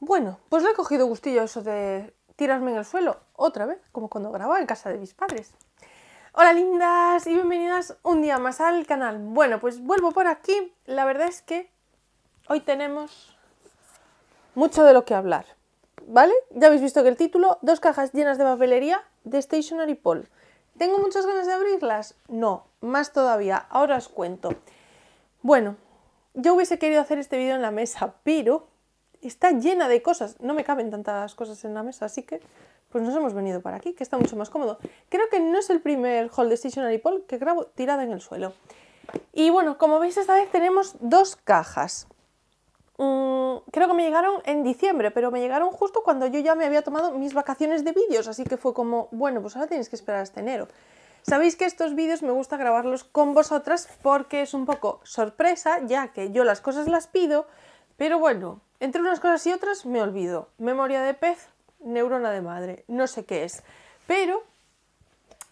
Bueno, pues lo he cogido gustillo eso de tirarme en el suelo, otra vez, como cuando grababa en casa de mis padres. Hola lindas y bienvenidas un día más al canal. Bueno, pues vuelvo por aquí. La verdad es que hoy tenemos mucho de lo que hablar, ¿vale? Ya habéis visto que el título, dos cajas llenas de papelería de Stationery Pole. ¿Tengo muchas ganas de abrirlas? No, más todavía, ahora os cuento. Bueno, yo hubiese querido hacer este vídeo en la mesa, pero está llena de cosas. No me caben tantas cosas en la mesa, así que pues nos hemos venido para aquí, que está mucho más cómodo. Creo que no es el primer Hall de Stationary Paul que grabo tirada en el suelo. Y bueno, como veis esta vez tenemos dos cajas. Mm, creo que me llegaron en diciembre, pero me llegaron justo cuando yo ya me había tomado mis vacaciones de vídeos, así que fue como, bueno, pues ahora tienes que esperar hasta enero. Sabéis que estos vídeos me gusta grabarlos con vosotras porque es un poco sorpresa, ya que yo las cosas las pido, pero bueno, entre unas cosas y otras me olvido. Memoria de pez, neurona de madre, no sé qué es. Pero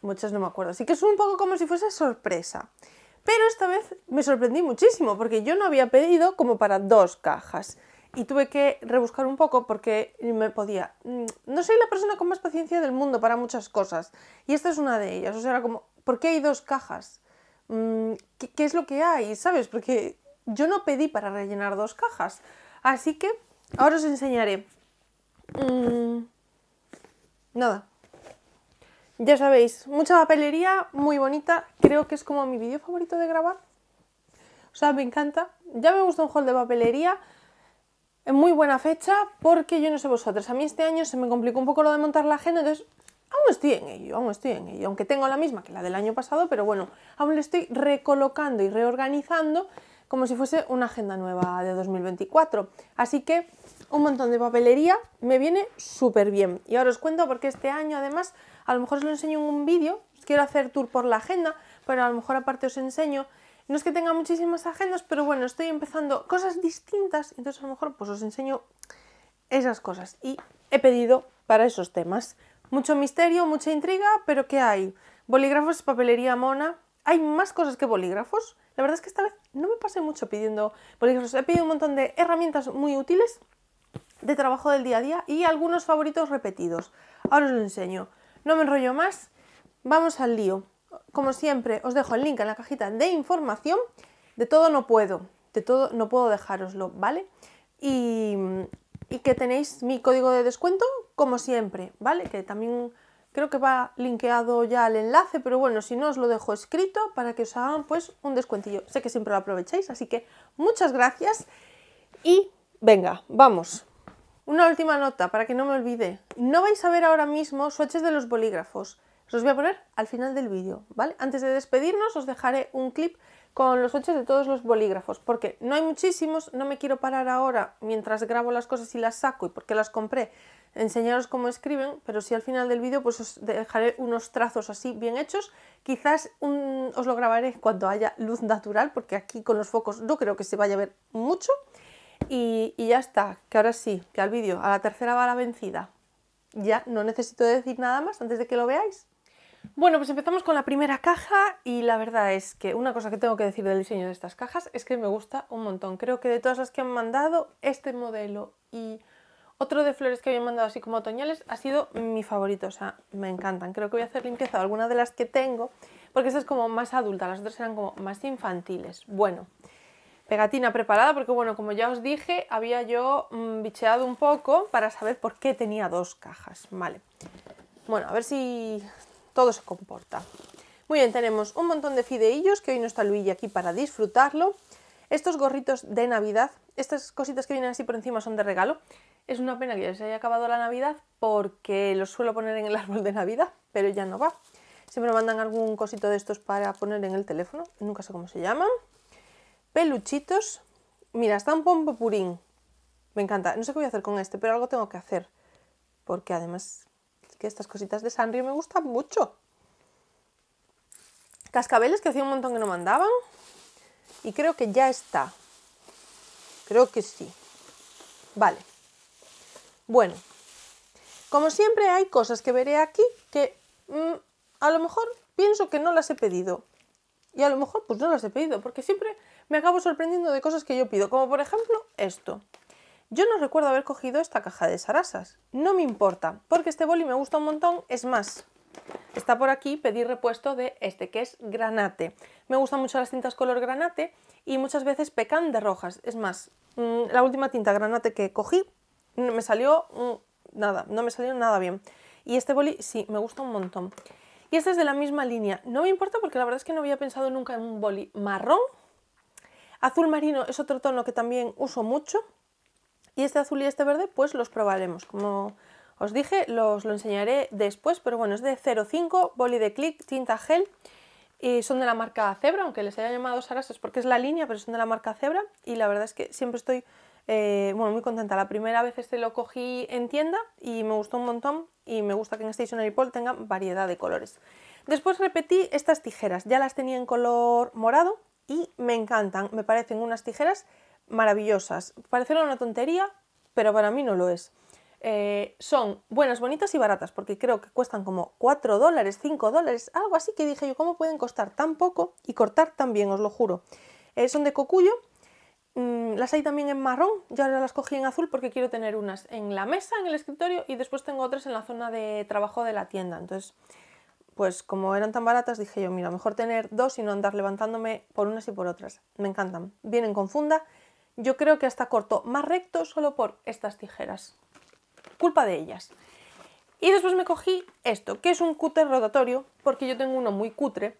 muchas no me acuerdo. Así que es un poco como si fuese sorpresa. Pero esta vez me sorprendí muchísimo porque yo no había pedido como para dos cajas. Y tuve que rebuscar un poco porque me podía... Mm, no soy la persona con más paciencia del mundo para muchas cosas. Y esta es una de ellas. O sea, era como, ¿por qué hay dos cajas? Mm, ¿Qué, qué es lo que hay? ¿Sabes? Porque yo no pedí para rellenar dos cajas, así que ahora os enseñaré. Mm, nada. Ya sabéis, mucha papelería, muy bonita. Creo que es como mi vídeo favorito de grabar. O sea, me encanta. Ya me gusta un haul de papelería en muy buena fecha porque yo no sé vosotros. A mí este año se me complicó un poco lo de montar la agenda, entonces aún estoy en ello, aún estoy en ello. Aunque tengo la misma que la del año pasado, pero bueno, aún le estoy recolocando y reorganizando como si fuese una agenda nueva de 2024. Así que un montón de papelería me viene súper bien. Y ahora os cuento porque este año además, a lo mejor os lo enseño en un vídeo, quiero hacer tour por la agenda, pero a lo mejor aparte os enseño. No es que tenga muchísimas agendas, pero bueno, estoy empezando cosas distintas, entonces a lo mejor pues os enseño esas cosas. Y he pedido para esos temas. Mucho misterio, mucha intriga, pero ¿qué hay? Bolígrafos, papelería mona. Hay más cosas que bolígrafos. La verdad es que esta vez no me pasé mucho pidiendo, porque os he pedido un montón de herramientas muy útiles de trabajo del día a día y algunos favoritos repetidos. Ahora os lo enseño. No me enrollo más, vamos al lío. Como siempre, os dejo el link en la cajita de información. De todo no puedo, de todo no puedo dejároslo, ¿vale? Y, y que tenéis mi código de descuento, como siempre, ¿vale? Que también Creo que va linkeado ya al enlace, pero bueno, si no os lo dejo escrito para que os hagan pues un descuentillo. Sé que siempre lo aprovecháis, así que muchas gracias y venga, vamos. Una última nota para que no me olvide. No vais a ver ahora mismo swatches de los bolígrafos. Os los voy a poner al final del vídeo, ¿vale? Antes de despedirnos os dejaré un clip con los ocho de todos los bolígrafos, porque no hay muchísimos, no me quiero parar ahora mientras grabo las cosas y las saco y porque las compré, enseñaros cómo escriben, pero si al final del vídeo pues os dejaré unos trazos así bien hechos, quizás os lo grabaré cuando haya luz natural, porque aquí con los focos no creo que se vaya a ver mucho, y, y ya está, que ahora sí, que al vídeo, a la tercera bala vencida, ya no necesito decir nada más antes de que lo veáis. Bueno, pues empezamos con la primera caja y la verdad es que una cosa que tengo que decir del diseño de estas cajas es que me gusta un montón. Creo que de todas las que han mandado, este modelo y otro de flores que habían mandado así como otoñales ha sido mi favorito, o sea, me encantan. Creo que voy a hacer limpieza de alguna de las que tengo porque esta es como más adulta, las otras eran como más infantiles. Bueno, pegatina preparada porque bueno, como ya os dije, había yo mm, bicheado un poco para saber por qué tenía dos cajas, vale. Bueno, a ver si todo se comporta. Muy bien, tenemos un montón de fideillos, que hoy no está Luigi aquí para disfrutarlo. Estos gorritos de Navidad, estas cositas que vienen así por encima son de regalo. Es una pena que ya se haya acabado la Navidad porque los suelo poner en el árbol de Navidad, pero ya no va. Siempre mandan algún cosito de estos para poner en el teléfono, nunca sé cómo se llaman. Peluchitos. Mira, está un pompo purín. Me encanta. No sé qué voy a hacer con este, pero algo tengo que hacer. Porque además que estas cositas de Sanrio me gustan mucho. Cascabeles que hacía un montón que no mandaban. Y creo que ya está. Creo que sí. Vale. Bueno. Como siempre hay cosas que veré aquí que mm, a lo mejor pienso que no las he pedido. Y a lo mejor pues no las he pedido porque siempre me acabo sorprendiendo de cosas que yo pido. Como por ejemplo esto. Yo no recuerdo haber cogido esta caja de sarasas. No me importa, porque este boli me gusta un montón. Es más, está por aquí, pedí repuesto de este, que es granate. Me gustan mucho las tintas color granate y muchas veces pecan de rojas. Es más, mm, la última tinta granate que cogí me salió mm, nada, no me salió nada bien. Y este boli sí, me gusta un montón. Y este es de la misma línea. No me importa porque la verdad es que no había pensado nunca en un boli marrón. Azul marino es otro tono que también uso mucho y este azul y este verde, pues los probaremos. Como os dije, los lo enseñaré después, pero bueno, es de 05, boli de clic, tinta gel. Y son de la marca Zebra, aunque les haya llamado Sarasas porque es la línea, pero son de la marca Zebra. Y la verdad es que siempre estoy eh, bueno, muy contenta. La primera vez este lo cogí en tienda y me gustó un montón y me gusta que en Stationery este Pole tengan variedad de colores. Después repetí estas tijeras, ya las tenía en color morado y me encantan, me parecen unas tijeras maravillosas. Parecerá una tontería, pero para mí no lo es. Eh, son buenas, bonitas y baratas, porque creo que cuestan como 4 dólares, 5 dólares, algo así que dije yo, ¿cómo pueden costar tan poco y cortar tan bien? Os lo juro. Eh, son de cocuyo, mm, las hay también en marrón, yo ahora las cogí en azul porque quiero tener unas en la mesa, en el escritorio, y después tengo otras en la zona de trabajo de la tienda. Entonces, pues como eran tan baratas, dije yo, mira, mejor tener dos y no andar levantándome por unas y por otras. Me encantan. Vienen con funda yo creo que hasta corto más recto solo por estas tijeras. Culpa de ellas. Y después me cogí esto, que es un cúter rotatorio, porque yo tengo uno muy cutre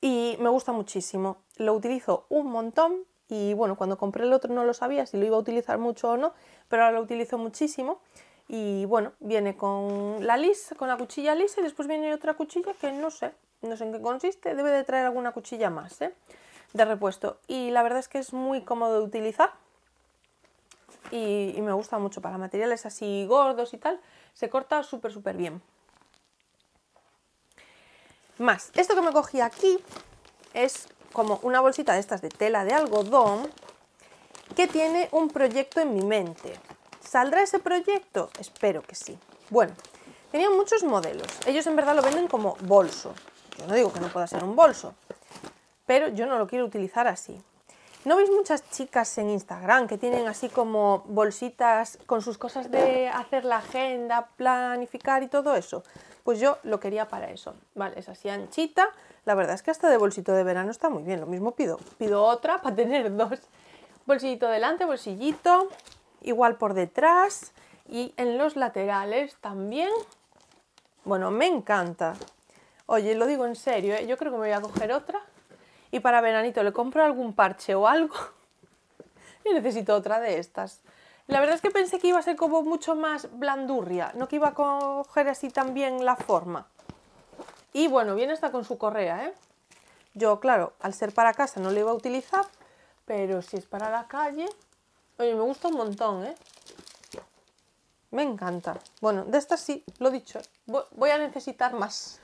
y me gusta muchísimo. Lo utilizo un montón y bueno, cuando compré el otro no lo sabía si lo iba a utilizar mucho o no, pero ahora lo utilizo muchísimo. Y bueno, viene con la lisa, con la cuchilla lisa y después viene otra cuchilla que no sé, no sé en qué consiste, debe de traer alguna cuchilla más, ¿eh? de repuesto y la verdad es que es muy cómodo de utilizar y, me gusta mucho para materiales así gordos y tal, se corta súper súper bien. Más, esto que me cogí aquí es como una bolsita de estas de tela de algodón que tiene un proyecto en mi mente. ¿Saldrá ese proyecto? Espero que sí. Bueno, tenía muchos modelos. Ellos en verdad lo venden como bolso. Yo no digo que no pueda ser un bolso, pero yo no lo quiero utilizar así. ¿No veis muchas chicas en Instagram que tienen así como bolsitas con sus cosas de hacer la agenda, planificar y todo eso? Pues yo lo quería para eso. Vale, es así anchita. La verdad es que hasta de bolsito de verano está muy bien. Lo mismo pido. Pido otra para tener dos. Bolsillito delante, bolsillito. Igual por detrás. Y en los laterales también. Bueno, me encanta. Oye, lo digo en serio, ¿eh? yo creo que me voy a coger otra y para veranito le compro algún parche o algo. y necesito otra de estas. La verdad es que pensé que iba a ser como mucho más blandurria, no que iba a coger así también la forma. Y bueno, viene hasta con su correa, ¿eh? Yo, claro, al ser para casa no le iba a utilizar, pero si es para la calle... Oye, me gusta un montón, ¿eh? Me encanta. Bueno, de estas sí, lo dicho, voy a necesitar más.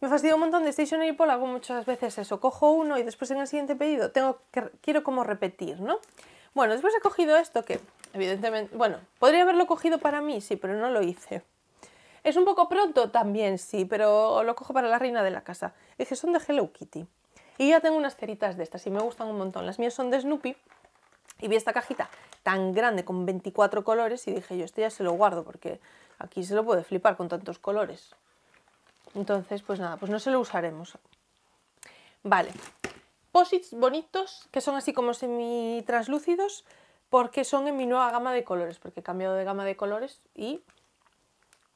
Me fastidio un montón de Stationery Poll, hago muchas veces eso, cojo uno y después en el siguiente pedido tengo que, quiero como repetir, ¿no? Bueno, después he cogido esto que, evidentemente, bueno, podría haberlo cogido para mí, sí, pero no lo hice. Es un poco pronto también, sí, pero lo cojo para la reina de la casa. Dije, son de Hello Kitty. Y ya tengo unas ceritas de estas y me gustan un montón. Las mías son de Snoopy. Y vi esta cajita tan grande con 24 colores y dije yo, este ya se lo guardo porque aquí se lo puede flipar con tantos colores. Entonces, pues nada, pues no se lo usaremos. Vale. Posits bonitos, que son así como semi translúcidos, porque son en mi nueva gama de colores, porque he cambiado de gama de colores y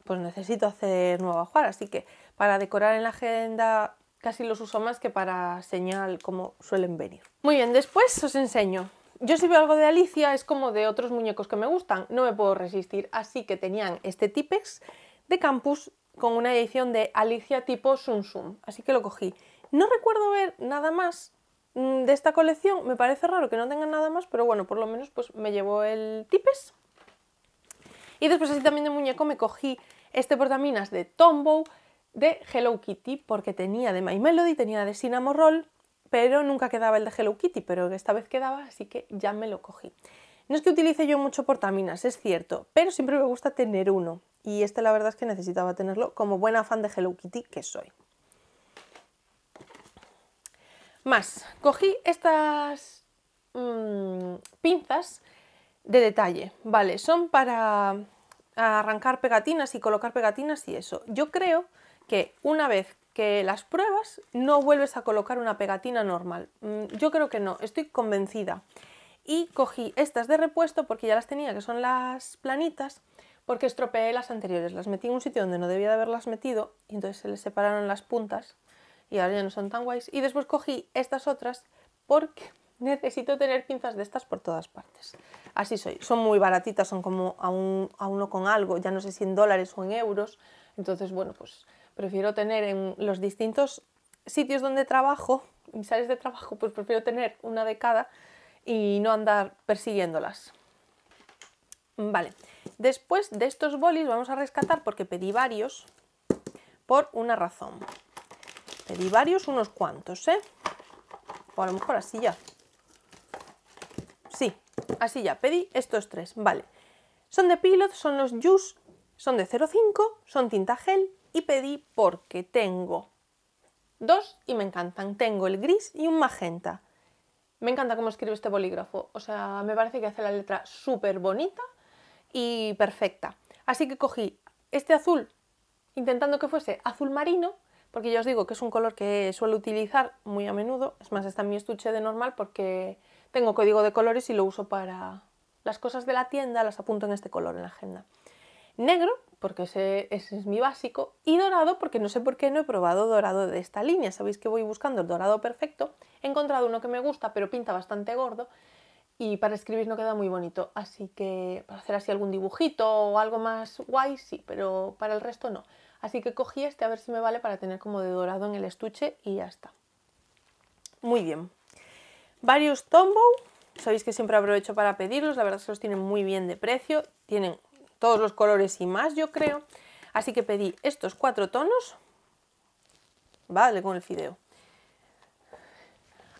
pues necesito hacer nueva ajuar, así que para decorar en la agenda casi los uso más que para señal como suelen venir. Muy bien, después os enseño. Yo si veo algo de Alicia es como de otros muñecos que me gustan, no me puedo resistir, así que tenían este tipex de Campus con una edición de Alicia tipo Sun Sun, así que lo cogí. No recuerdo ver nada más mm, de esta colección, me parece raro que no tengan nada más, pero bueno, por lo menos pues me llevó el tipes. Y después así también de muñeco me cogí este portaminas de Tombow, de Hello Kitty, porque tenía de My Melody, tenía de Cinnamon Roll, pero nunca quedaba el de Hello Kitty, pero esta vez quedaba, así que ya me lo cogí. No es que utilice yo mucho portaminas, es cierto, pero siempre me gusta tener uno. Y este la verdad es que necesitaba tenerlo como buena fan de Hello Kitty que soy. Más, cogí estas mm, pinzas de detalle, ¿vale? Son para arrancar pegatinas y colocar pegatinas y eso. Yo creo que una vez que las pruebas no vuelves a colocar una pegatina normal. Mm, yo creo que no, estoy convencida. Y cogí estas de repuesto porque ya las tenía, que son las planitas, porque estropeé las anteriores, las metí en un sitio donde no debía de haberlas metido y entonces se les separaron las puntas y ahora ya no son tan guays. Y después cogí estas otras porque necesito tener pinzas de estas por todas partes. Así soy, son muy baratitas, son como a, a uno con algo, ya no sé si en dólares o en euros, entonces bueno, pues prefiero tener en los distintos sitios donde trabajo, mis áreas de trabajo, pues prefiero tener una de cada y no andar persiguiéndolas. Vale, después de estos bolis vamos a rescatar porque pedí varios por una razón. Pedí varios, unos cuantos, ¿eh? O a lo mejor así ya. Sí, así ya, pedí estos tres, vale. Son de Pilot, son los Juice, son de 0,5, son tinta gel y pedí porque tengo dos y me encantan. Tengo el gris y un magenta. Me encanta cómo escribe este bolígrafo, o sea, me parece que hace la letra súper bonita y perfecta. Así que cogí este azul, intentando que fuese azul marino, porque ya os digo que es un color que suelo utilizar muy a menudo, es más, está en mi estuche de normal porque tengo código de colores y lo uso para las cosas de la tienda, las apunto en este color en la agenda. Negro, porque ese, es mi básico, y dorado, porque no sé por qué no he probado dorado de esta línea, sabéis que voy buscando el dorado perfecto, he encontrado uno que me gusta pero pinta bastante gordo, y para escribir no queda muy bonito, así que para hacer así algún dibujito o algo más guay sí, pero para el resto no. Así que cogí este a ver si me vale para tener como de dorado en el estuche y ya está. Muy bien. Varios Tombow, sabéis que siempre aprovecho para pedirlos, la verdad que los tienen muy bien de precio, tienen todos los colores y más yo creo. Así que pedí estos cuatro tonos, vale con el fideo.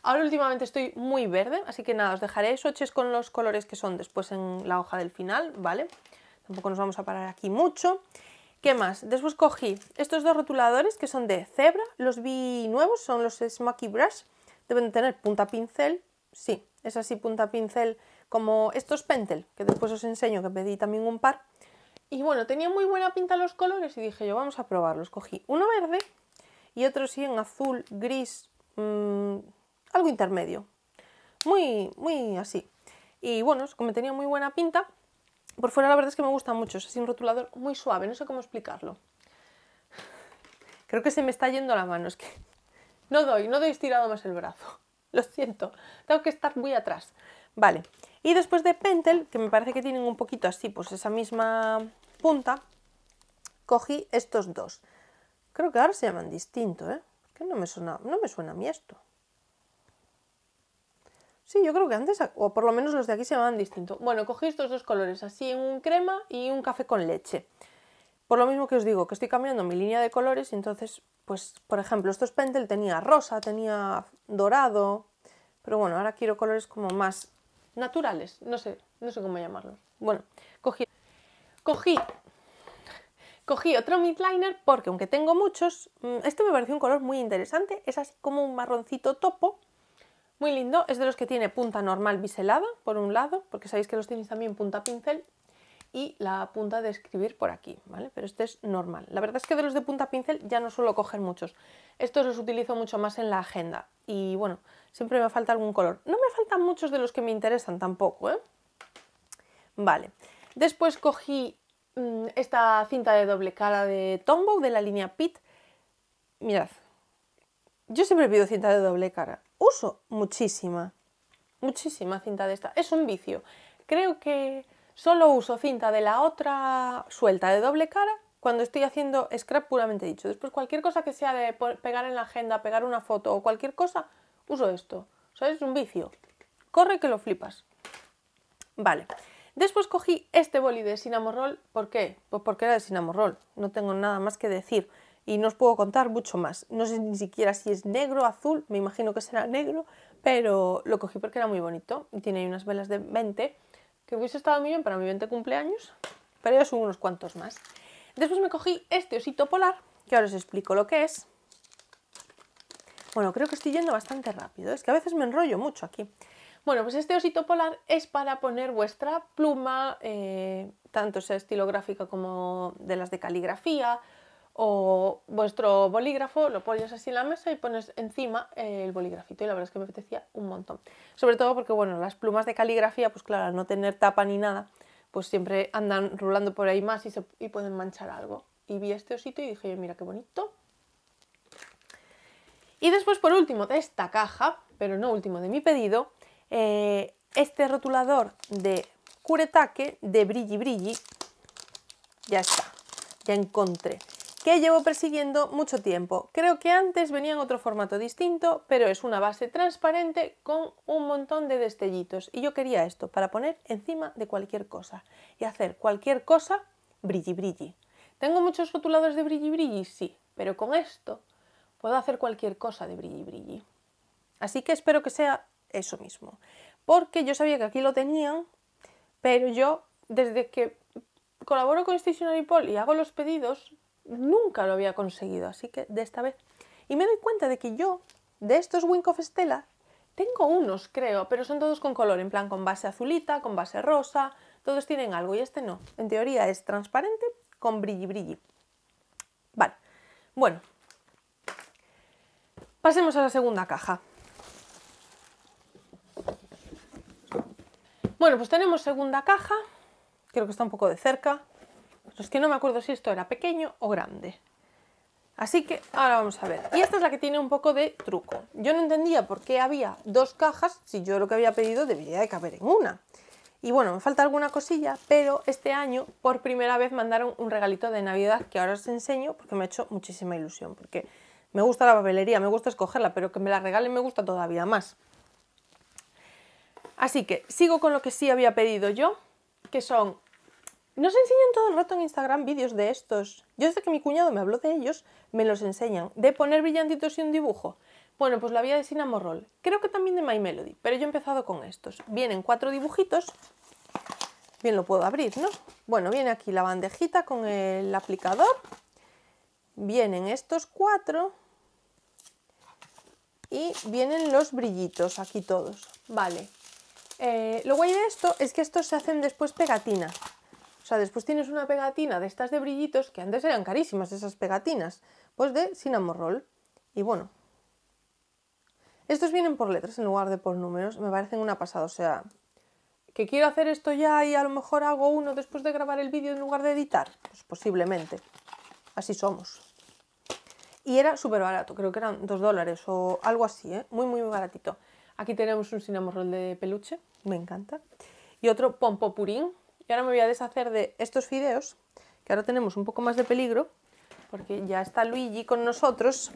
Ahora últimamente estoy muy verde, así que nada, os dejaré swatches con los colores que son después en la hoja del final, ¿vale? Tampoco nos vamos a parar aquí mucho. ¿Qué más? Después cogí estos dos rotuladores que son de Zebra, los vi nuevos, son los Smacky Brush, deben tener punta pincel, sí, es así punta pincel como estos Pentel, que después os enseño que pedí también un par. Y bueno, tenía muy buena pinta los colores y dije yo, vamos a probarlos. Cogí uno verde y otro sí en azul, gris, mm, algo intermedio, muy, muy así. Y bueno, como tenía muy buena pinta, por fuera la verdad es que me gusta mucho, es un rotulador muy suave, no sé cómo explicarlo. Creo que se me está yendo la mano, es que no doy, no doy estirado más el brazo. Lo siento, tengo que estar muy atrás. Vale, y después de Pentel, que me parece que tienen un poquito así, pues esa misma punta, cogí estos dos. Creo que ahora se llaman distinto, ¿eh? Que no me, suena, no me suena a mí esto. Sí, yo creo que antes, o por lo menos los de aquí se llamaban distinto. Bueno, cogí estos dos colores, así un crema y un café con leche. Por lo mismo que os digo, que estoy cambiando mi línea de colores y entonces, pues, por ejemplo, estos Pentel tenía rosa, tenía dorado, pero bueno, ahora quiero colores como más naturales, no sé, no sé cómo llamarlos. Bueno, cogí, cogí, cogí otro midliner porque aunque tengo muchos, mm, este me pareció un color muy interesante, es así como un marroncito topo, muy lindo, es de los que tiene punta normal biselada, por un lado, porque sabéis que los tenéis también punta pincel, y la punta de escribir por aquí, ¿vale? Pero este es normal. La verdad es que de los de punta pincel ya no suelo coger muchos. Estos los utilizo mucho más en la agenda. Y bueno, siempre me falta algún color. No me faltan muchos de los que me interesan tampoco, ¿eh? Vale. Después cogí mm, esta cinta de doble cara de Tombow de la línea Pit. Mirad, yo siempre pido cinta de doble cara. Uso muchísima, muchísima cinta de esta. Es un vicio. Creo que solo uso cinta de la otra suelta de doble cara cuando estoy haciendo scrap puramente dicho. Después cualquier cosa que sea de pegar en la agenda, pegar una foto o cualquier cosa, uso esto. O sea, es un vicio. Corre que lo flipas. Vale. Después cogí este boli de Cinnamon ¿Por qué? Pues porque era de sinamorrol. No tengo nada más que decir y no os puedo contar mucho más. No sé ni siquiera si es negro, azul, me imagino que será negro, pero lo cogí porque era muy bonito y tiene ahí unas velas de 20 que hubiese estado muy bien para mi 20 cumpleaños, pero ya son unos cuantos más. Después me cogí este osito polar, que ahora os explico lo que es. Bueno, creo que estoy yendo bastante rápido, es que a veces me enrollo mucho aquí. Bueno, pues este osito polar es para poner vuestra pluma, eh, tanto sea estilográfica como de las de caligrafía, o vuestro bolígrafo, lo pones así en la mesa y pones encima eh, el bolígrafito. y la verdad es que me apetecía un montón. Sobre todo porque, bueno, las plumas de caligrafía, pues claro, al no tener tapa ni nada, pues siempre andan rulando por ahí más y, se, pueden manchar algo. Y vi este osito y dije, mira qué bonito. Y después, por último, de esta caja, pero no último de mi pedido, eh, este rotulador de curetaque de Brilli Brilli. Ya está, ya encontré que llevo persiguiendo mucho tiempo. Creo que antes venía en otro formato distinto, pero es una base transparente con un montón de destellitos. Y yo quería esto para poner encima de cualquier cosa y hacer cualquier cosa brilli brilli. ¿Tengo muchos rotuladores de brilli brilli? Sí, pero con esto puedo hacer cualquier cosa de brilli brilli. Así que espero que sea eso mismo. Porque yo sabía que aquí lo tenían, pero yo desde que colaboro con Stationary Paul y hago los pedidos, nunca lo había conseguido, así que de esta vez. Y me doy cuenta de que yo, de estos Wink of Stella, tengo unos, creo, pero son todos con color, en plan con base azulita, con base rosa, todos tienen algo y este no. En teoría es transparente con brilli brilli. Vale, bueno. Pasemos a la segunda caja. Bueno, pues tenemos segunda caja. Creo que está un poco de cerca. Es que no me acuerdo si esto era pequeño o grande. Así que ahora vamos a ver. Y esta es la que tiene un poco de truco. Yo no entendía por qué había dos cajas si yo lo que había pedido debería de caber en una. Y bueno, me falta alguna cosilla, pero este año por primera vez mandaron un regalito de Navidad que ahora os enseño porque me ha hecho muchísima ilusión, porque me gusta la papelería, me gusta escogerla, pero que me la regalen me gusta todavía más. Así que sigo con lo que sí había pedido yo, que son nos enseñan todo el rato en Instagram vídeos de estos. Yo desde que mi cuñado me habló de ellos, me los enseñan. De poner brillantitos y un dibujo. Bueno, pues la vía de sinamo Creo que también de My Melody, pero yo he empezado con estos. Vienen cuatro dibujitos. Bien, lo puedo abrir, ¿no? Bueno, viene aquí la bandejita con el aplicador. Vienen estos cuatro. Y vienen los brillitos aquí todos. Vale. Eh, lo guay de esto es que estos se hacen después pegatinas sea, después tienes una pegatina de estas de brillitos, que antes eran carísimas esas pegatinas, pues de cinnamon Y bueno, estos vienen por letras en lugar de por números, me parecen una pasada, o sea, que quiero hacer esto ya y a lo mejor hago uno después de grabar el vídeo en lugar de editar, pues posiblemente, así somos. Y era súper barato, creo que eran 2 dólares o algo así, ¿eh? muy muy baratito. Aquí tenemos un cinnamon de peluche, me encanta. Y otro pompopurín, y ahora me voy a deshacer de estos fideos, que ahora tenemos un poco más de peligro, porque ya está Luigi con nosotros.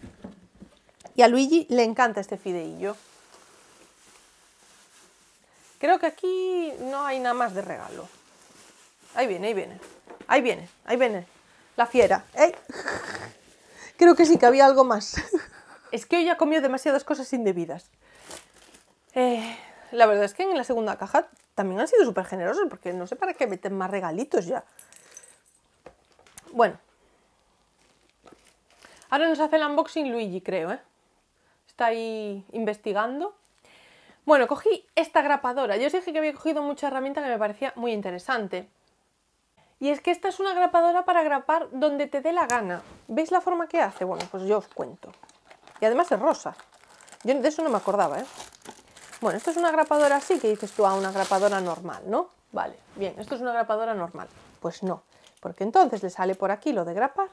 Y a Luigi le encanta este fideillo. Creo que aquí no hay nada más de regalo. Ahí viene, ahí viene. Ahí viene, ahí viene. La fiera. ¿eh? Creo que sí que había algo más. Es que hoy ya comió demasiadas cosas indebidas. Eh, la verdad es que en la segunda caja también han sido súper generosos porque no sé para qué meten más regalitos ya. Bueno. Ahora nos hace el unboxing Luigi, creo, ¿eh? Está ahí investigando. Bueno, cogí esta grapadora. Yo os dije que había cogido mucha herramienta que me parecía muy interesante. Y es que esta es una grapadora para grapar donde te dé la gana. ¿Veis la forma que hace? Bueno, pues yo os cuento. Y además es rosa. Yo de eso no me acordaba, ¿eh? Bueno, esto es una grapadora así, que dices tú, a ah, una grapadora normal, ¿no? Vale, bien, esto es una grapadora normal. Pues no, porque entonces le sale por aquí lo de grapar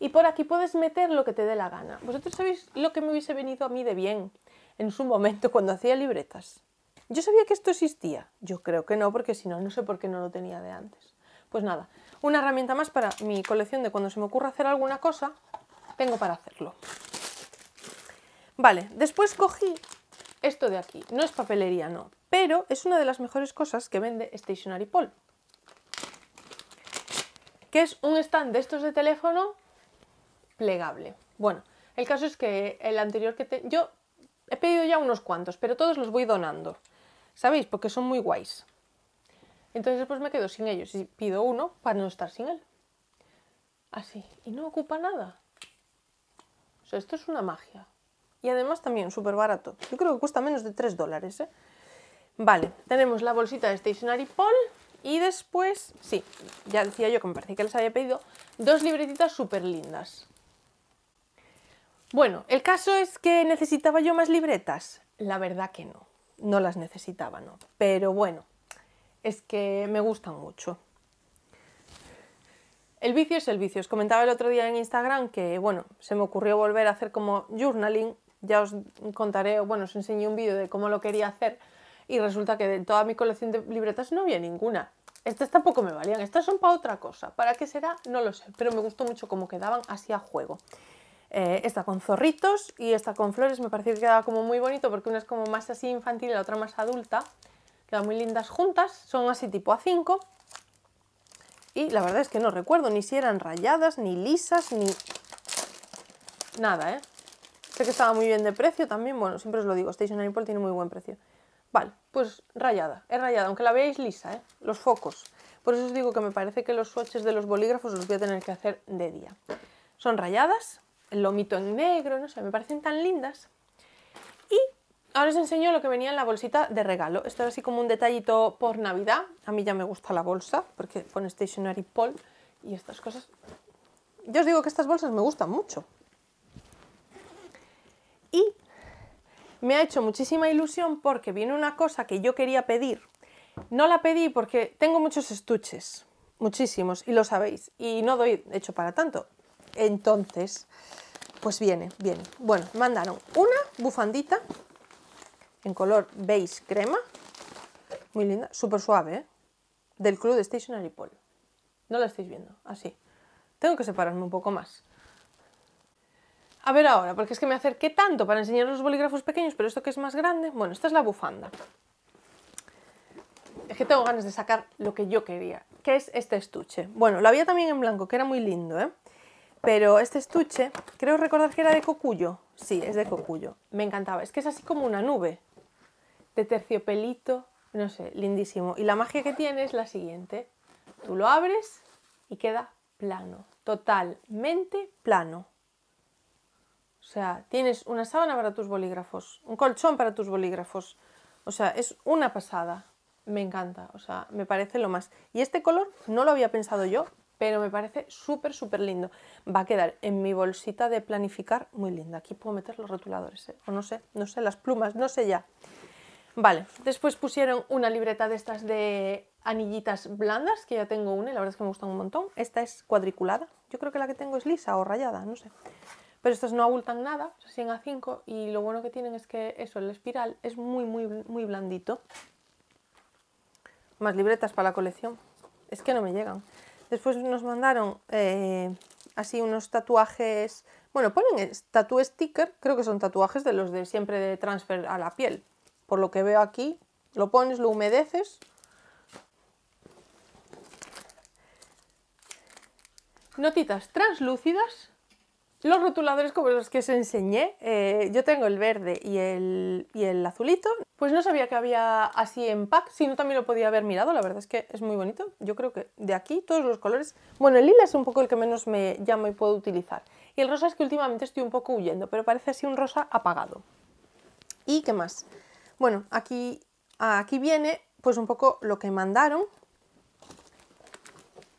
y por aquí puedes meter lo que te dé la gana. Vosotros sabéis lo que me hubiese venido a mí de bien en su momento cuando hacía libretas. Yo sabía que esto existía. Yo creo que no, porque si no, no sé por qué no lo tenía de antes. Pues nada, una herramienta más para mi colección de cuando se me ocurra hacer alguna cosa, tengo para hacerlo. Vale, después cogí esto de aquí no es papelería, no, pero es una de las mejores cosas que vende Stationary Paul, que es un stand de estos de teléfono plegable. Bueno, el caso es que el anterior que te... yo he pedido ya unos cuantos, pero todos los voy donando, ¿sabéis? Porque son muy guays. Entonces después pues me quedo sin ellos y pido uno para no estar sin él. Así, y no ocupa nada. esto es una magia. Y además también súper barato. Yo creo que cuesta menos de 3 dólares. ¿eh? Vale, tenemos la bolsita de Stationary Paul. Y después, sí, ya decía yo que me parecía que les había pedido, dos libretitas súper lindas. Bueno, el caso es que necesitaba yo más libretas. La verdad que no, no las necesitaba, no. Pero bueno, es que me gustan mucho. El vicio es el vicio. Os comentaba el otro día en Instagram que, bueno, se me ocurrió volver a hacer como journaling ya os contaré, bueno, os enseñé un vídeo de cómo lo quería hacer y resulta que de toda mi colección de libretas no había ninguna. Estas tampoco me valían, estas son para otra cosa. ¿Para qué será? No lo sé, pero me gustó mucho cómo quedaban así a juego. Eh, esta con zorritos y esta con flores, me pareció que quedaba como muy bonito porque una es como más así infantil y la otra más adulta. Quedan muy lindas juntas, son así tipo A5. Y la verdad es que no recuerdo ni si eran rayadas, ni lisas, ni nada, ¿eh? que estaba muy bien de precio también, bueno, siempre os lo digo, Stationery Pole tiene muy buen precio. Vale, pues rayada, es rayada, aunque la veáis lisa, ¿eh? los focos. Por eso os digo que me parece que los swatches de los bolígrafos los voy a tener que hacer de día. Son rayadas, el lomito en negro, no sé, me parecen tan lindas. Y ahora os enseño lo que venía en la bolsita de regalo. Esto era así como un detallito por Navidad. A mí ya me gusta la bolsa, porque pone Stationery Pole y estas cosas. Yo os digo que estas bolsas me gustan mucho. Y me ha hecho muchísima ilusión porque viene una cosa que yo quería pedir. No la pedí porque tengo muchos estuches, muchísimos, y lo sabéis, y no doy hecho para tanto. Entonces, pues viene, viene. Bueno, mandaron una bufandita en color beige crema, muy linda, súper suave, ¿eh? del club de Stationary Pole. No la estáis viendo, así. Tengo que separarme un poco más. A ver ahora, porque es que me acerqué tanto para enseñar los bolígrafos pequeños, pero esto que es más grande, bueno, esta es la bufanda. Es que tengo ganas de sacar lo que yo quería, que es este estuche. Bueno, lo había también en blanco, que era muy lindo, ¿eh? Pero este estuche, creo recordar que era de cocuyo. Sí, es de cocuyo. Me encantaba. Es que es así como una nube de terciopelito, no sé, lindísimo. Y la magia que tiene es la siguiente. Tú lo abres y queda plano, totalmente plano. O sea, tienes una sábana para tus bolígrafos, un colchón para tus bolígrafos. O sea, es una pasada. Me encanta, o sea, me parece lo más. Y este color no lo había pensado yo, pero me parece súper, súper lindo. Va a quedar en mi bolsita de planificar muy linda. Aquí puedo meter los rotuladores, ¿eh? o no sé, no sé, las plumas, no sé ya. Vale, después pusieron una libreta de estas de anillitas blandas, que ya tengo una y la verdad es que me gustan un montón. Esta es cuadriculada, yo creo que la que tengo es lisa o rayada, no sé pero estos no abultan nada, son 100 a 5 y lo bueno que tienen es que eso, el espiral es muy, muy, muy blandito. Más libretas para la colección, es que no me llegan. Después nos mandaron eh, así unos tatuajes, bueno, ponen tatu sticker, creo que son tatuajes de los de siempre de transfer a la piel. Por lo que veo aquí, lo pones, lo humedeces. Notitas translúcidas los rotuladores como los que os enseñé, eh, yo tengo el verde y el, y el azulito, pues no sabía que había así en pack, sino también lo podía haber mirado, la verdad es que es muy bonito, yo creo que de aquí todos los colores, bueno el lila es un poco el que menos me llama y puedo utilizar, y el rosa es que últimamente estoy un poco huyendo, pero parece así un rosa apagado. ¿Y qué más? Bueno, aquí, aquí viene pues un poco lo que mandaron,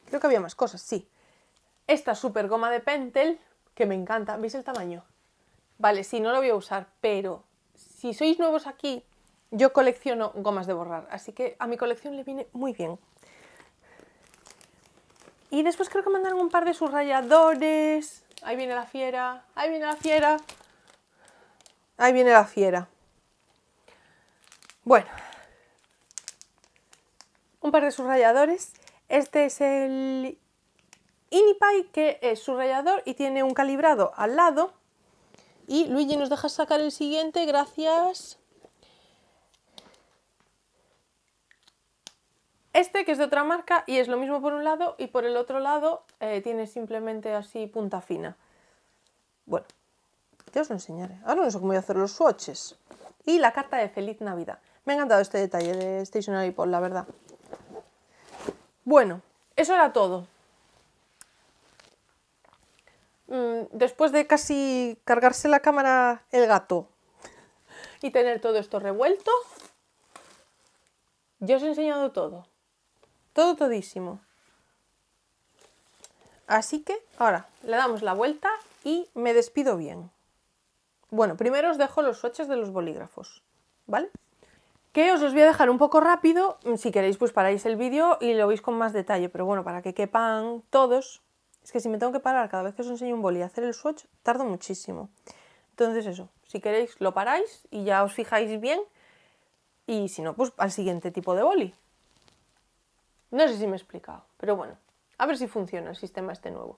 creo que había más cosas, sí. Esta super goma de Pentel, que me encanta. ¿Veis el tamaño? Vale, sí, no lo voy a usar, pero si sois nuevos aquí, yo colecciono gomas de borrar, así que a mi colección le viene muy bien. Y después creo que mandaron un par de subrayadores. Ahí viene la fiera, ahí viene la fiera. Ahí viene la fiera. Bueno, un par de subrayadores. Este es el Inipy, que es subrayador y tiene un calibrado al lado. Y Luigi nos deja sacar el siguiente, gracias. Este que es de otra marca y es lo mismo por un lado y por el otro lado eh, tiene simplemente así punta fina. Bueno, ya os lo enseñaré. Ahora no sé cómo voy a hacer los swatches. Y la carta de Feliz Navidad. Me ha encantado este detalle de Stationary por la verdad. Bueno, eso era todo. Mm, después de casi cargarse la cámara el gato y tener todo esto revuelto, yo os he enseñado todo. Todo todísimo. Así que ahora le damos la vuelta y me despido bien. Bueno, primero os dejo los swatches de los bolígrafos, ¿vale? Que os los voy a dejar un poco rápido, si queréis pues paráis el vídeo y lo veis con más detalle, pero bueno, para que quepan todos, es que si me tengo que parar cada vez que os enseño un boli a hacer el swatch, tardo muchísimo. Entonces eso, si queréis lo paráis y ya os fijáis bien y si no, pues al siguiente tipo de boli. No sé si me he explicado, pero bueno, a ver si funciona el sistema este nuevo.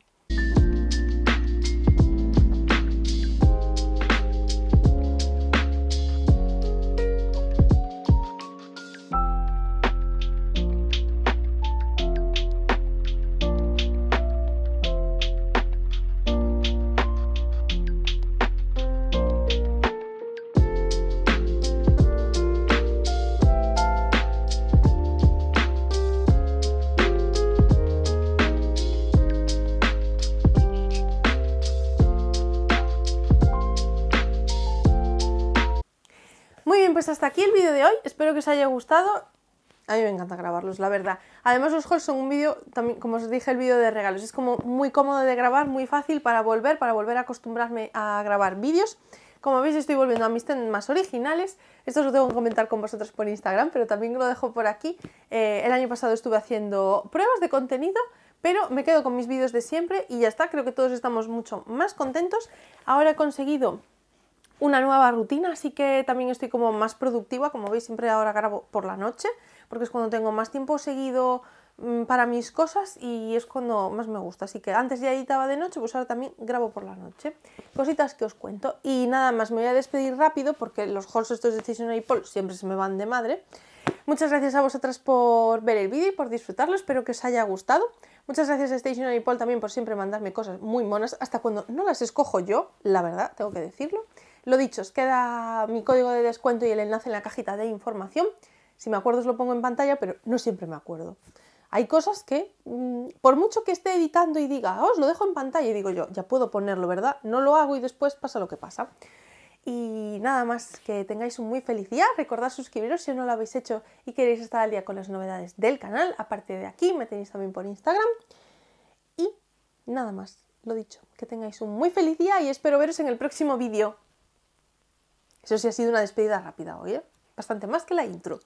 pues hasta aquí el vídeo de hoy. Espero que os haya gustado. A mí me encanta grabarlos, la verdad. Además los hauls son un vídeo, también como os dije, el vídeo de regalos. Es como muy cómodo de grabar, muy fácil para volver, para volver a acostumbrarme a grabar vídeos. Como veis estoy volviendo a mis temas más originales. Esto os lo tengo que comentar con vosotros por Instagram, pero también lo dejo por aquí. Eh, el año pasado estuve haciendo pruebas de contenido, pero me quedo con mis vídeos de siempre y ya está. Creo que todos estamos mucho más contentos. Ahora he conseguido una nueva rutina, así que también estoy como más productiva, como veis siempre ahora grabo por la noche, porque es cuando tengo más tiempo seguido mm, para mis cosas y es cuando más me gusta. Así que antes ya editaba de noche, pues ahora también grabo por la noche. Cositas que os cuento. Y nada más, me voy a despedir rápido porque los hauls estos de Stationary Paul siempre se me van de madre. Muchas gracias a vosotras por ver el vídeo y por disfrutarlo, espero que os haya gustado. Muchas gracias a Stationary Paul también por siempre mandarme cosas muy monas, hasta cuando no las escojo yo, la verdad, tengo que decirlo. Lo dicho, os queda mi código de descuento y el enlace en la cajita de información. Si me acuerdo os lo pongo en pantalla, pero no siempre me acuerdo. Hay cosas que, mm, por mucho que esté editando y diga, ah, os lo dejo en pantalla, y digo yo, ya puedo ponerlo, ¿verdad? No lo hago y después pasa lo que pasa. Y nada más, que tengáis un muy feliz día. Recordad suscribiros si no lo habéis hecho y queréis estar al día con las novedades del canal. Aparte de aquí, me tenéis también por Instagram. Y nada más, lo dicho, que tengáis un muy feliz día y espero veros en el próximo vídeo. Eso sí ha sido una despedida rápida hoy, ¿eh? Bastante más que la intro.